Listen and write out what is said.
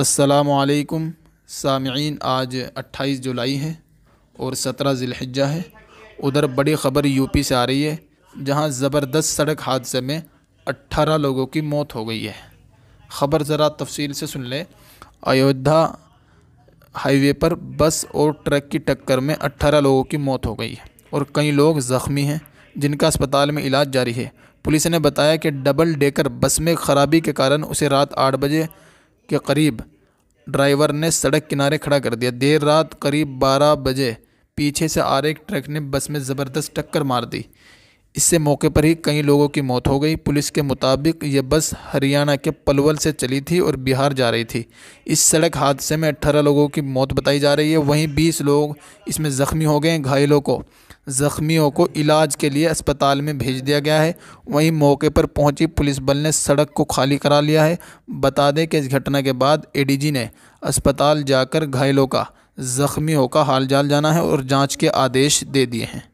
असलकम सामीन आज 28 जुलाई है और 17 ज़िलहिज्जा है उधर बड़ी ख़बर यूपी से आ रही है जहां ज़बरदस्त सड़क हादसे में 18 लोगों की मौत हो गई है ख़बर ज़रा तफसील से सुन लें अयोध्या हाईवे पर बस और ट्रक की टक्कर में 18 लोगों की मौत हो गई है और कई लोग ज़ख्मी हैं जिनका अस्पताल में इलाज जारी है पुलिस ने बताया कि डबल डेकर बस में खराबी के कारण उसे रात आठ बजे के करीब ड्राइवर ने सड़क किनारे खड़ा कर दिया देर रात करीब बारह बजे पीछे से आ रहे एक ट्रक ने बस में ज़बरदस्त टक्कर मार दी इससे मौके पर ही कई लोगों की मौत हो गई पुलिस के मुताबिक ये बस हरियाणा के पलवल से चली थी और बिहार जा रही थी इस सड़क हादसे में 18 लोगों की मौत बताई जा रही है वहीं 20 लोग इसमें ज़ख्मी हो गए हैं घायलों को ज़ख्मियों को इलाज के लिए अस्पताल में भेज दिया गया है वहीं मौके पर पहुंची पुलिस बल ने सड़क को खाली करा लिया है बता दें कि इस घटना के बाद एडीजी ने अस्पताल जाकर घायलों का ज़ख्मियों का हालचाल जाना है और जाँच के आदेश दे दिए हैं